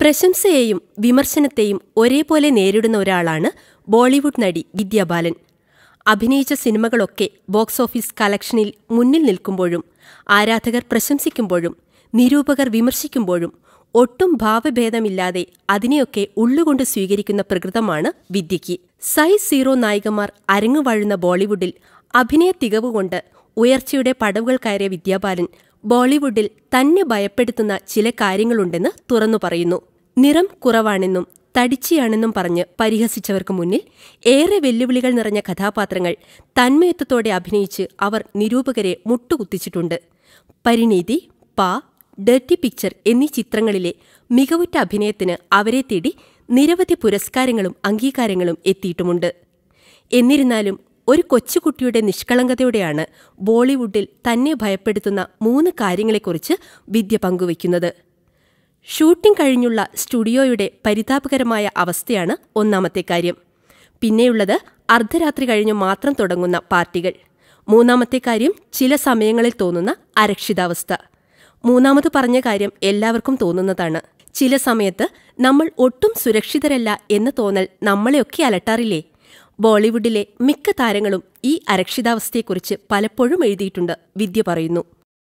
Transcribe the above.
പ്രശംസയെയും വിമർശനത്തെയും ഒരേപോലെ നേരിടുന്ന ഒരാളാണ് ബോളിവുഡ് നടി വിദ്യാബാലൻ അഭിനയിച്ച സിനിമകളൊക്കെ ബോക്സ് ഓഫീസ് കളക്ഷനിൽ മുന്നിൽ നിൽക്കുമ്പോഴും ആരാധകർ പ്രശംസിക്കുമ്പോഴും നിരൂപകർ വിമർശിക്കുമ്പോഴും ഒട്ടും ഭാവഭേദമില്ലാതെ അതിനെയൊക്കെ ഉള്ളുകൊണ്ട് സ്വീകരിക്കുന്ന പ്രകൃതമാണ് വിദ്യയ്ക്ക് സൈ സീറോ നായികമാർ അരങ്ങുവാഴുന്ന ബോളിവുഡിൽ അഭിനയ തികവുകൊണ്ട് ഉയർച്ചയുടെ പടവുകൾ കയറിയ വിദ്യാബാലൻ ബോളിവുഡിൽ തന്നെ ഭയപ്പെടുത്തുന്ന ചില കാര്യങ്ങളുണ്ടെന്ന് തുറന്നു പറയുന്നു നിറം കുറവാണെന്നും തടിച്ചിയാണെന്നും പറഞ്ഞ് പരിഹസിച്ചവർക്ക് മുന്നിൽ ഏറെ വെല്ലുവിളികൾ നിറഞ്ഞ കഥാപാത്രങ്ങൾ തന്മയത്വത്തോടെ അഭിനയിച്ച് അവർ നിരൂപകരെ മുട്ടുകുത്തിച്ചിട്ടുണ്ട് പരിണീതി പാ ഡർട്ടി പിക്ചർ എന്നീ ചിത്രങ്ങളിലെ മികവുറ്റ അഭിനയത്തിന് അവരെ തേടി നിരവധി പുരസ്കാരങ്ങളും അംഗീകാരങ്ങളും എത്തിയിട്ടുമുണ്ട് എന്നിരുന്നാലും ഒരു കൊച്ചുകുട്ടിയുടെ നിഷ്കളങ്കതയോടെയാണ് ബോളിവുഡിൽ തന്നെ ഭയപ്പെടുത്തുന്ന മൂന്ന് കാര്യങ്ങളെക്കുറിച്ച് വിദ്യ പങ്കുവയ്ക്കുന്നത് ഷൂട്ടിംഗ് കഴിഞ്ഞുള്ള സ്റ്റുഡിയോയുടെ പരിതാപകരമായ അവസ്ഥയാണ് ഒന്നാമത്തെ കാര്യം പിന്നെയുള്ളത് അർദ്ധരാത്രി കഴിഞ്ഞു മാത്രം തുടങ്ങുന്ന പാർട്ടികൾ മൂന്നാമത്തെ കാര്യം ചില സമയങ്ങളിൽ തോന്നുന്ന അരക്ഷിതാവസ്ഥ മൂന്നാമത് പറഞ്ഞ കാര്യം എല്ലാവർക്കും തോന്നുന്നതാണ് ചില സമയത്ത് നമ്മൾ ഒട്ടും സുരക്ഷിതരല്ല എന്ന തോന്നൽ നമ്മളെയൊക്കെ അലട്ടാറില്ലേ ബോളിവുഡിലെ മിക്ക താരങ്ങളും ഈ അരക്ഷിതാവസ്ഥയെക്കുറിച്ച് പലപ്പോഴും എഴുതിയിട്ടുണ്ട് വിദ്യ പറയുന്നു